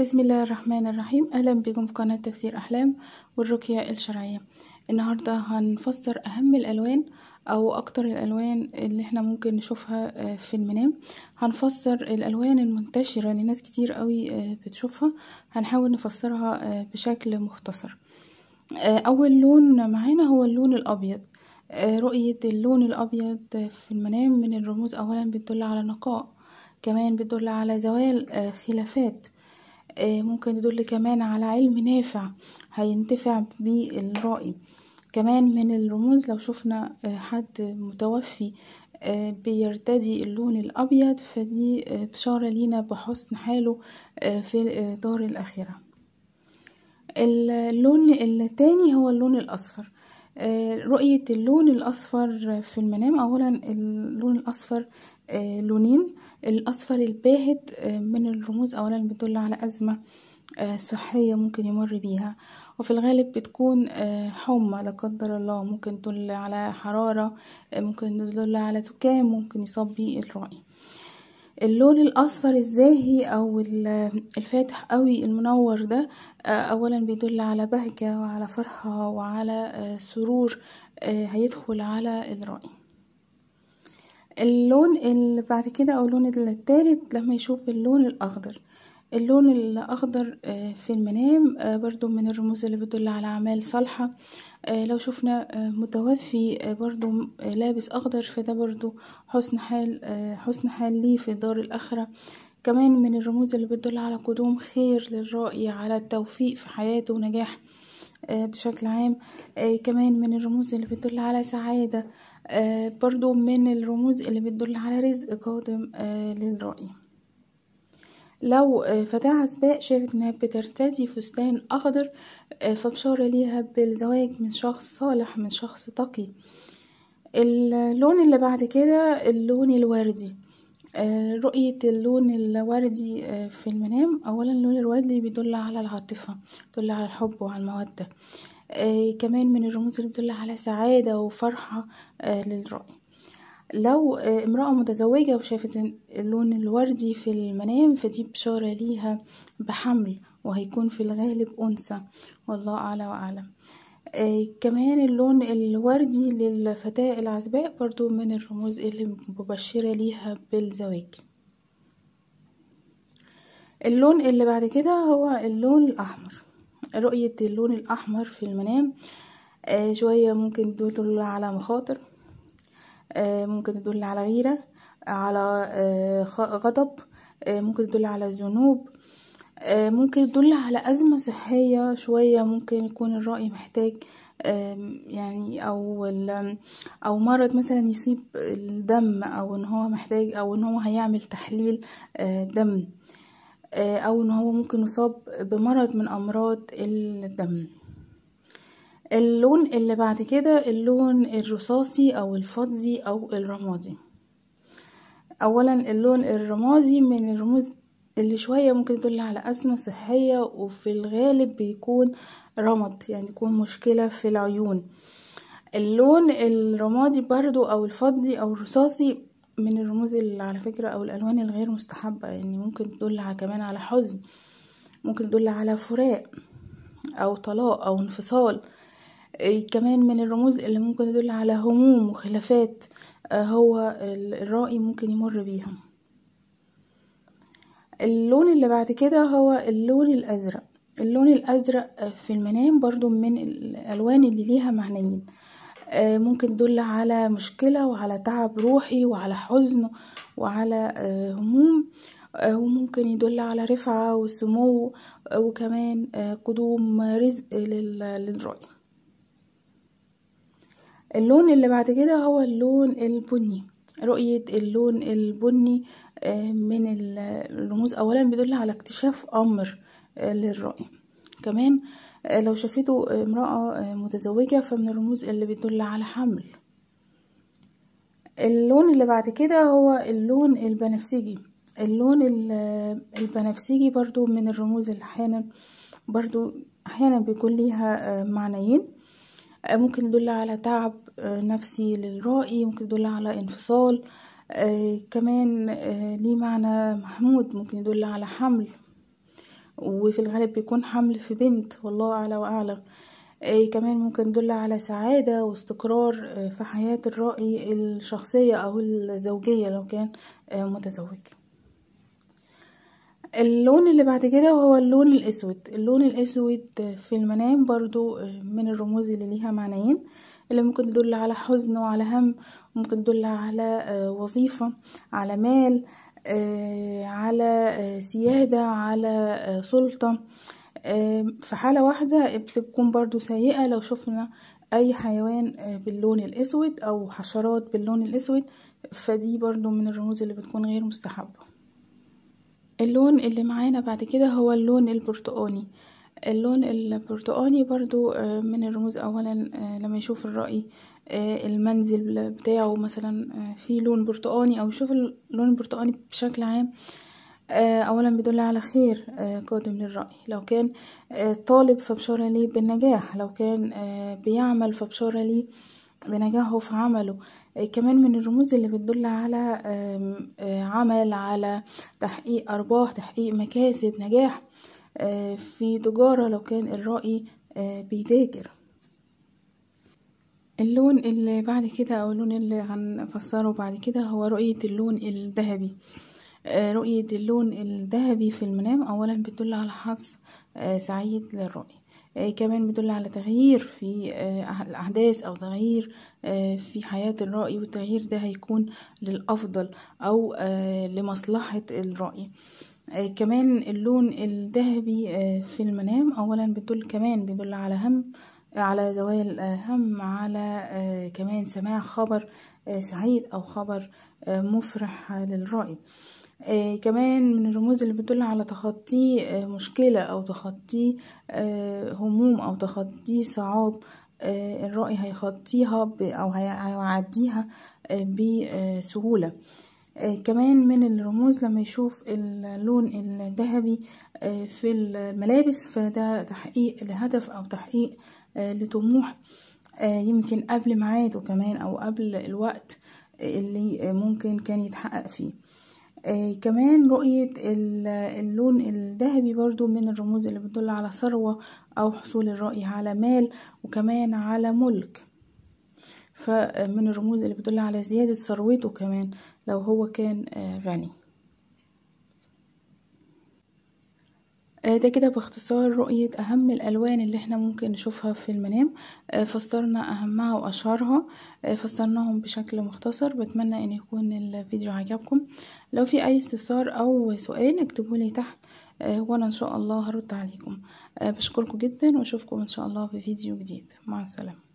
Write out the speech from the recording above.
بسم الله الرحمن الرحيم أهلا بكم في قناة تفسير أحلام والرقية الشرعية النهاردة هنفسر أهم الألوان أو أكتر الألوان اللي احنا ممكن نشوفها آه, في المنام هنفسر الألوان المنتشرة اللي ناس كتير قوي آه, بتشوفها هنحاول نفسرها آه, بشكل مختصر أول لون معانا هو اللون الأبيض رؤية اللون الأبيض في المنام من الرموز أولا بتدل على نقاء كمان بتدل على زوال خلافات آه، ممكن يدل كمان على علم نافع هينتفع بيه الرائي كمان من الرموز لو شفنا آه، حد متوفي آه، بيرتدي اللون الأبيض فدي بشارة لينا بحسن حاله في دار الآخرة اللون التاني هو اللون الأصفر آه، رؤية اللون الأصفر في المنام أولا اللون الأصفر آه، لونين الأصفر الباهت آه، من الرموز أولا بتدل على أزمة صحية ممكن يمر بيها وفي الغالب بتكون حمى لا قدر الله ممكن تدل على حرارة ممكن تدل على زكام ممكن يصاب بيه الرأي اللون الاصفر الزاهي او الفاتح قوي المنور ده آه، اولا بيدل على بهجة وعلى فرحة وعلى آه، سرور آه، هيدخل على الرأي اللون اللي بعد كده او اللون التالت لما يشوف اللون الاخضر اللون الأخضر آه، في المنام آه، برضو من الرموز اللي بتدل على أعمال صالحة آه، لو شفنا متوفي برضو لابس أخضر فده برضو حسن حال حسن حال ليه في دار الآخرة كمان من الرموز اللي بتدل على قدوم خير للرائي على التوفيق في حياته ونجاح بشكل عام كمان من الرموز اللي بتدل على سعادة برضو من الرموز اللي بتدل على رزق قادم للرائي لو آه، فتاة عزباء شافت إنها بترتدي فستان أخضر آه، فبشارة ليها بالزواج من شخص صالح من شخص تقي اللون اللي بعد كده اللون الوردي آه، رؤية اللون الوردي في المنام أولا اللون الوردي بيدل على العاطفة بيدل على الحب وعلى المودة كمان من الرموز اللي بتدل على سعادة وفرحة للرؤية لو آه، امرأة متزوجة وشافت اللون الوردي في المنام فدي بشارة ليها بحمل وهيكون في الغالب أنثى والله أعلى وأعلم آه كمان اللون الوردي للفتاة العزباء برضو من الرموز اللي مبشرة ليها بالزواج اللون اللي بعد كده هو اللون الأحمر رؤية اللون الأحمر في المنام آه شوية ممكن تدل على مخاطر آه، ممكن تدل على غيرة على آه، غضب آه، ممكن تدل على ذنوب ممكن تدل على أزمة صحية شوية ممكن يكون الرأي محتاج يعني أو أو مرض مثلا يصيب الدم أو إن هو محتاج أو إن هو هيعمل تحليل دم أو إن هو ممكن يصاب بمرض من أمراض الدم اللون اللي بعد كده اللون الرصاصي او الفضي او الرمادي اولا اللون الرمادي من الرموز اللي شوية ممكن تدل على أزمة صحية وفي الغالب بيكون رمد يعني يكون مشكلة في العيون اللون الرمادي برضو أو الفضي أو الرصاصي من الرموز اللي على فكرة أو الألوان الغير مستحبة يعني ممكن تدل كمان على حزن ممكن تدل على فراق أو طلاق أو انفصال آه، كمان من الرموز اللي ممكن تدل على هموم وخلافات آه، هو الرائي ممكن يمر بيها اللون اللي بعد كده هو اللون الازرق اللون الازرق آه، في المنام برضو من الالوان اللي ليها معنيين ممكن تدل على مشكله وعلى تعب روحي وعلى حزن وعلى هموم وممكن يدل على رفعه وسمو وكمان قدوم رزق للرائي اللون اللي بعد كده هو اللون البني رؤية اللون البني آه، من الرموز اولا بيدل على اكتشاف امر آه، للرؤية كمان آه، لو شافته امرأة متزوجة فمن الرموز اللي بتدل على حمل اللون اللي بعد كده هو اللون البنفسجي اللون البنفسجي برضو من الرموز اللي احيانا برضو احيانا بيكون ليها معنيين ممكن يدل على تعب آه، نفسي للرائي ممكن يدل على انفصال آه، كمان آه، ليه معنى محمود ممكن يدل على حمل وفي الغالب بيكون حمل في بنت والله أعلى وأعلم كمان ممكن يدل على سعادة واستقرار في حياة الرائي الشخصية أو الزوجية لو كان متزوج اللون اللي بعد كده هو اللون الاسود اللون الاسود في المنام برضو آه، من الرموز اللي ليها معنيين اللي ممكن تدل على حزن وعلى هم ممكن تدل على آه، وظيفة على مال آه، على سيادة على سلطة في حالة واحدة بتكون برضو سيئة لو شفنا اي حيوان باللون الاسود او حشرات باللون الاسود فدي برضو من الرموز اللي بتكون غير مستحبه اللون اللي معانا بعد كده هو اللون البرتقاني اللون البرتقاني برضو آه، من الرموز اولا آه، لما يشوف الرأي آه، المنزل بتاعه مثلا في لون برتقاني او يشوف اللون البرتقاني بشكل عام اولا بيدل على خير قادم للرأي لو كان طالب فبشارة ليه بالنجاح لو كان بيعمل فبشارة ليه بنجاحه في عمله آه، كمان من الرموز اللي بتدل على آه، عمل على تحقيق أرباح تحقيق مكاسب نجاح آه، في تجارة لو كان الرائي بيذاكر اللون اللي بعد كده او اللون اللي هنفسره بعد كده هو رؤية اللون الذهبي رؤية اللون الذهبي في المنام اولا بتدل على حظ سعيد للرؤية آه، كمان بيدل على تغيير في آه، الأحداث أو تغيير آه، في حياة الرأي والتغيير ده هيكون للأفضل أو لمصلحة الرأي كمان اللون الذهبي في المنام أولا بيدل كمان بيدل على هم على زوال هم على كمان سماع خبر سعيد أو خبر مفرح للرأي آه كمان من الرموز اللي بتدل على تخطي آه مشكلة أو تخطي آه هموم أو تخطي صعاب آه الرأي هيخطيها أو هيعديها آه بسهولة آه كمان من الرموز لما يشوف اللون الذهبي آه في الملابس فده تحقيق لهدف أو تحقيق آه لطموح آه يمكن قبل ميعاده كمان أو قبل الوقت آه، اللي ممكن كان يتحقق فيه آه كمان رؤية اللون الذهبي برضو من الرموز اللي بتدل على ثروة أو حصول الرأي على مال وكمان على ملك فمن آه، الرموز اللي بتدل على زيادة ثروته كمان لو هو كان آه غني آه، ده كده باختصار رؤية أهم الألوان اللي احنا ممكن نشوفها في المنام آه، فسرنا أهمها وأشهرها آه، فسرناهم بشكل مختصر بتمنى أن يكون الفيديو عجبكم لو في أي استفسار أو سؤال اكتبولي تحت وأنا إن شاء الله هرد عليكم بشكركم جدا وأشوفكم إن شاء الله في فيديو جديد مع السلامة